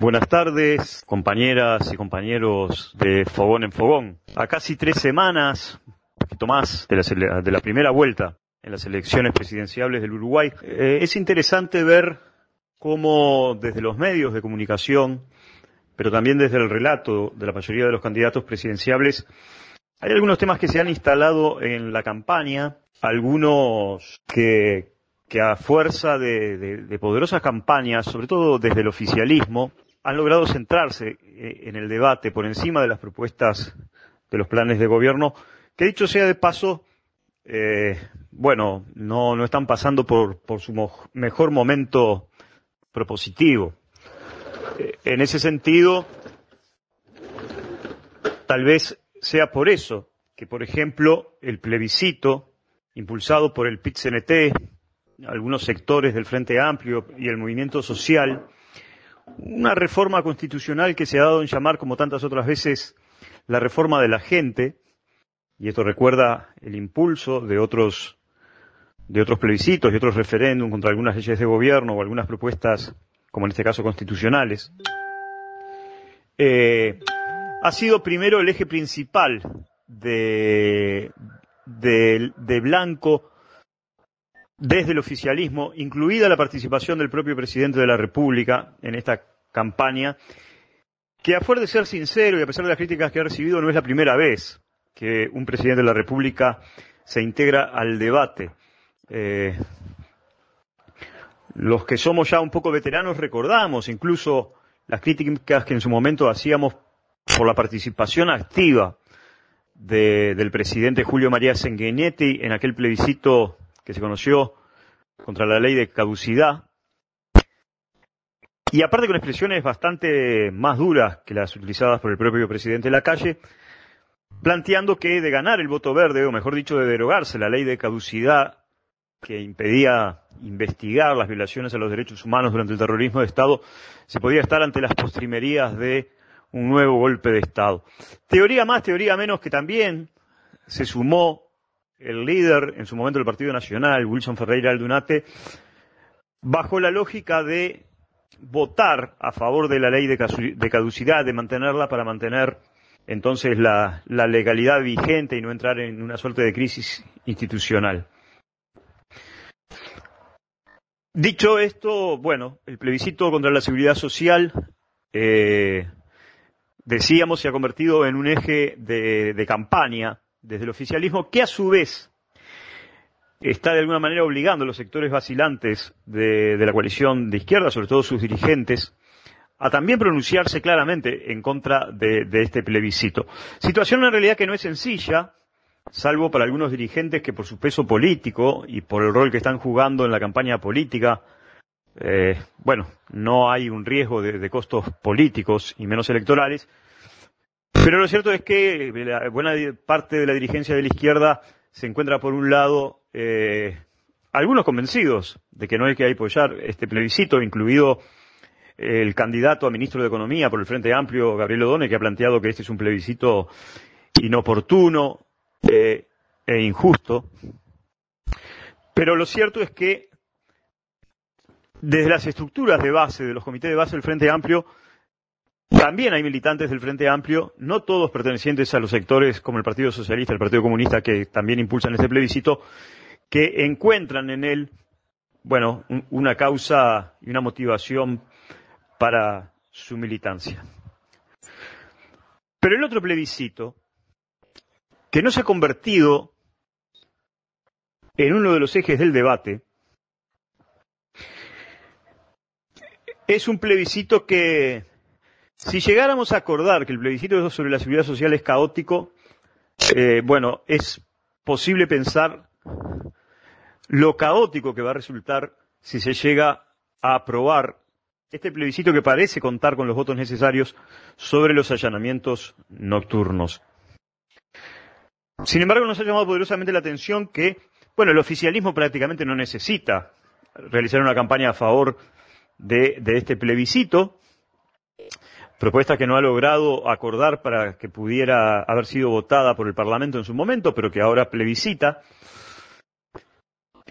Buenas tardes, compañeras y compañeros de Fogón en Fogón. A casi tres semanas, un poquito más, de la, primera vuelta en las elecciones presidenciales del Uruguay, eh, es interesante ver cómo desde los medios de comunicación, pero también desde el relato de la mayoría de los candidatos presidenciales, hay algunos temas que se han instalado en la campaña, algunos que, que a fuerza de poderosas campañas, sobre todo desde el oficialismo, han logrado centrarse eh, en el debate por encima de las propuestas de los planes de gobierno, que dicho sea de paso, eh, bueno, no, no, están pasando por, por su mejor momento propositivo. Eh, en ese sentido, tal vez sea por eso que, por ejemplo, el plebiscito impulsado por el PIT-CNT, algunos sectores del Frente Amplio y el movimiento social, una reforma constitucional que se ha dado en llamar, como tantas otras veces, la reforma de la gente, y esto recuerda el impulso de otros, de otros plebiscitos y otros referéndums contra algunas leyes de gobierno o algunas propuestas, como en este caso constitucionales, eh, ha sido primero el eje principal de, de, de Blanco desde el oficialismo, incluida la participación del propio presidente de la República en esta campaña, que a fuerza de ser sincero y a pesar de las críticas que ha recibido, no es la primera vez que un presidente de la República se integra al debate. Eh, los que somos ya un poco veteranos recordamos incluso las críticas que en su momento hacíamos por la participación activa del presidente Julio María Sanguinetti en aquel plebiscito que se conoció contra la ley de caducidad. Y aparte con expresiones bastante más duras que las utilizadas por el propio presidente de la calle, planteando que de ganar el voto verde, o mejor dicho, de derogarse la ley de caducidad que impedía investigar las violaciones a los derechos humanos durante el terrorismo de Estado, se podía estar ante las postrimerías de un nuevo golpe de Estado. Teoría más, teoría menos que también se sumó el líder en su momento del Partido Nacional, Wilson Ferreira Aldunate, bajo la lógica de votar a favor de la ley de caducidad, de mantenerla para mantener entonces la, legalidad vigente y no entrar en una suerte de crisis institucional. Dicho esto, bueno, el plebiscito contra la seguridad social, eh, decíamos, se ha convertido en un eje de campaña desde el oficialismo, que a su vez está de alguna manera obligando a los sectores vacilantes de, la coalición de izquierda, sobre todo sus dirigentes, a también pronunciarse claramente en contra de, este plebiscito. Situación en realidad que no es sencilla, salvo para algunos dirigentes que por su peso político y por el rol que están jugando en la campaña política, eh, bueno, no hay un riesgo de costos políticos y menos electorales, pero lo cierto es que eh, buena parte de la dirigencia de la izquierda se encuentra, por un lado, eh, algunos convencidos de que no hay que apoyar este plebiscito, incluido eh, el candidato a ministro de Economía por el Frente Amplio, Gabriel Odone, que ha planteado que este es un plebiscito inoportuno e injusto. Pero lo cierto es que desde las estructuras de base, de los comités de base del Frente Amplio, también hay militantes del Frente Amplio, no todos pertenecientes a los sectores como el Partido Socialista, el Partido Comunista, que también impulsan este plebiscito, que encuentran en él, bueno, una causa y una motivación para su militancia. Pero el otro plebiscito, que no se ha convertido en uno de los ejes del debate, es un plebiscito que si llegáramos a acordar que el plebiscito sobre la seguridad social es caótico, eh, bueno, es posible pensar lo caótico que va a resultar si se llega a aprobar este plebiscito que parece contar con los votos necesarios sobre los allanamientos nocturnos. Sin embargo, nos ha llamado poderosamente la atención que, bueno, el oficialismo prácticamente no necesita realizar una campaña a favor de, de este plebiscito propuesta que no ha logrado acordar para que pudiera haber sido votada por el Parlamento en su momento, pero que ahora plebiscita,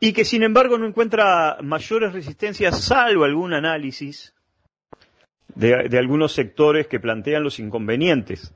y que sin embargo no encuentra mayores resistencias, salvo algún análisis de, de algunos sectores que plantean los inconvenientes.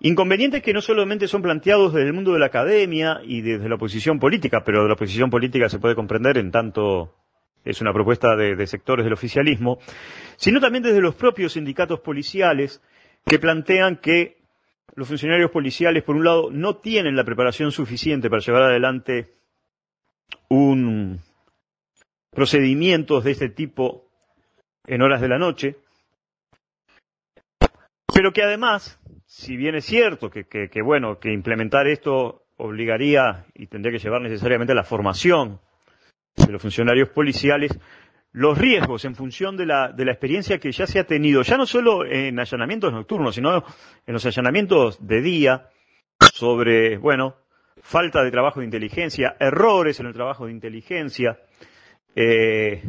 Inconvenientes que no solamente son planteados desde el mundo de la academia y desde la oposición política, pero de la oposición política se puede comprender en tanto es una propuesta de, sectores del oficialismo, sino también desde los propios sindicatos policiales que plantean que los funcionarios policiales, por un lado, no tienen la preparación suficiente para llevar adelante un procedimientos de este tipo en horas de la noche, pero que además, si bien es cierto que, bueno, que implementar esto obligaría y tendría que llevar necesariamente la formación de los funcionarios policiales, los riesgos en función de la, de la experiencia que ya se ha tenido, ya no solo en allanamientos nocturnos, sino en los allanamientos de día, sobre, bueno, falta de trabajo de inteligencia, errores en el trabajo de inteligencia, eh,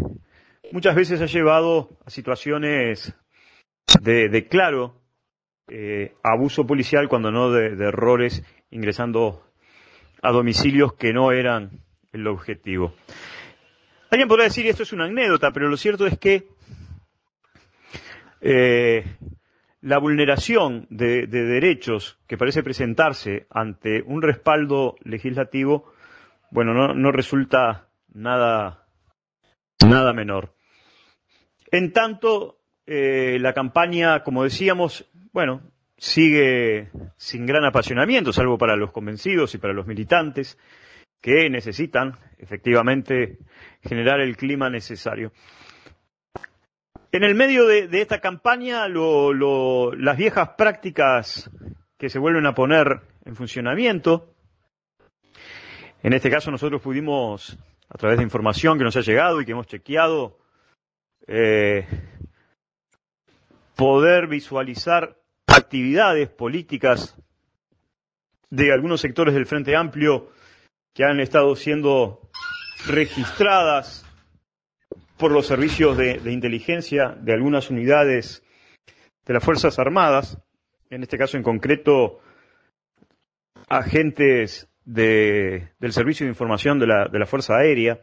muchas veces ha llevado a situaciones de, claro eh, abuso policial, cuando no de errores ingresando a domicilios que no eran el objetivo. Alguien podría decir, esto es una anécdota, pero lo cierto es que eh, la vulneración de, derechos que parece presentarse ante un respaldo legislativo, bueno, no, resulta nada, nada menor. En tanto, eh, la campaña, como decíamos, bueno, sigue sin gran apasionamiento, salvo para los convencidos y para los militantes que necesitan efectivamente generar el clima necesario. En el medio de, esta campaña, las viejas prácticas que se vuelven a poner en funcionamiento, en este caso nosotros pudimos, a través de información que nos ha llegado y que hemos chequeado, eh, poder visualizar actividades políticas de algunos sectores del Frente Amplio que han estado siendo registradas por los servicios de, inteligencia de algunas unidades de las Fuerzas Armadas, en este caso en concreto agentes del Servicio de Información de la, de la Fuerza Aérea,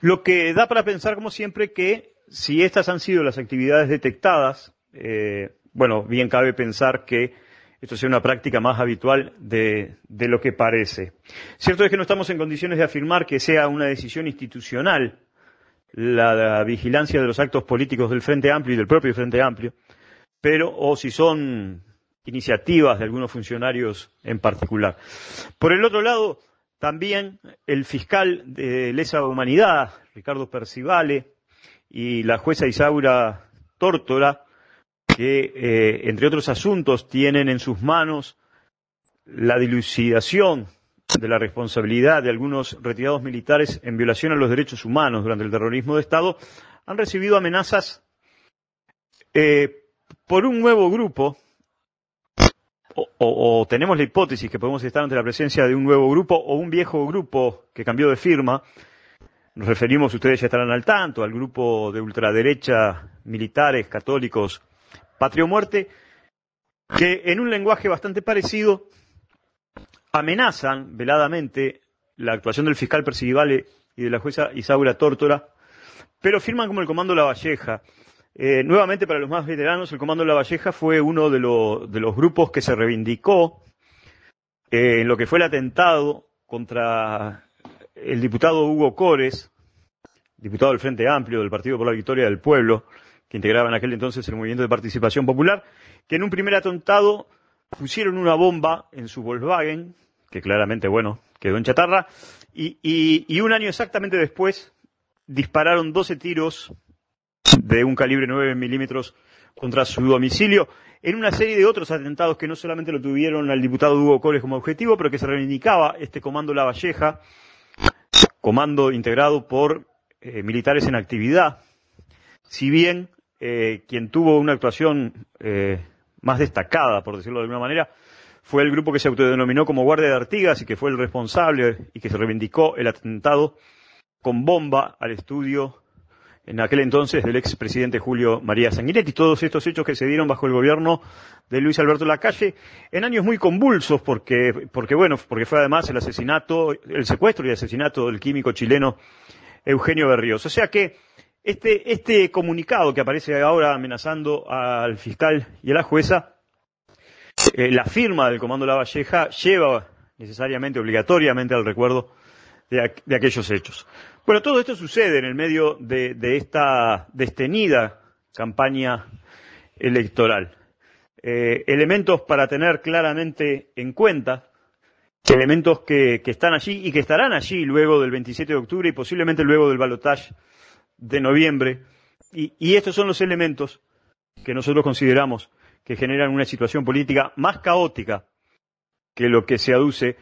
lo que da para pensar, como siempre, que si estas han sido las actividades detectadas, eh, bueno, bien cabe pensar que esto sea una práctica más habitual de, lo que parece. Cierto es que no estamos en condiciones de afirmar que sea una decisión institucional la, la, vigilancia de los actos políticos del Frente Amplio y del propio Frente Amplio, pero o si son iniciativas de algunos funcionarios en particular. Por el otro lado, también el fiscal de lesa humanidad, Ricardo Percivale, y la jueza Isaura Tórtola que, eh, entre otros asuntos, tienen en sus manos la dilucidación de la responsabilidad de algunos retirados militares en violación a los derechos humanos durante el terrorismo de Estado, han recibido amenazas eh, por un nuevo grupo, o, tenemos la hipótesis que podemos estar ante la presencia de un nuevo grupo o un viejo grupo que cambió de firma. Nos referimos, ustedes ya estarán al tanto, al grupo de ultraderecha militares católicos Patria Muerte, que en un lenguaje bastante parecido amenazan veladamente la actuación del fiscal Persiguivale y de la jueza Isaura Tórtora, pero firman como el Comando La Valleja. Eh, nuevamente, para los más veteranos, el Comando La Valleja fue uno de, los grupos que se reivindicó eh, en lo que fue el atentado contra el diputado Hugo Cores, diputado del Frente Amplio del Partido por la Victoria del Pueblo, que integraba en aquel entonces el Movimiento de Participación Popular, que en un primer atentado pusieron una bomba en su Volkswagen, que claramente, bueno, quedó en chatarra, y, un año exactamente después dispararon 12 tiros de un calibre 9 milímetros contra su domicilio, en una serie de otros atentados que no solamente lo tuvieron al diputado Hugo Coles como objetivo, pero que se reivindicaba este comando La Valleja, comando integrado por eh, militares en actividad. Si bien eh, quien tuvo una actuación eh, más destacada, por decirlo de alguna manera, fue el grupo que se autodenominó como Guardia de Artigas y que fue el responsable y que se reivindicó el atentado con bomba al estudio en aquel entonces del expresidente Julio María Sanguinetti. Todos estos hechos que se dieron bajo el gobierno de Luis Alberto Lacalle en años muy convulsos porque, porque bueno, porque fue además el asesinato, el secuestro y asesinato del químico chileno Eugenio Berrios. O sea que este, este, comunicado que aparece ahora amenazando al fiscal y a la jueza, eh, la firma del Comando La Valleja lleva necesariamente, obligatoriamente al recuerdo de, aquellos hechos. Bueno, todo esto sucede en el medio de, esta destenida campaña electoral. Eh, elementos para tener claramente en cuenta, elementos que, que, están allí y que estarán allí luego del 27 de octubre y posiblemente luego del balotaje de noviembre. Y, estos son los elementos que nosotros consideramos que generan una situación política más caótica que lo que se aduce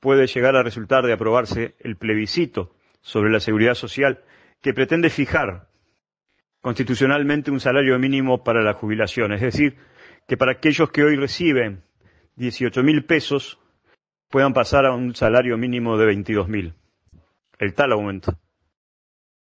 puede llegar a resultar de aprobarse el plebiscito sobre la seguridad social que pretende fijar constitucionalmente un salario mínimo para la jubilación. Es decir, que para aquellos que hoy reciben 18 mil pesos puedan pasar a un salario mínimo de 22 mil. El tal aumento.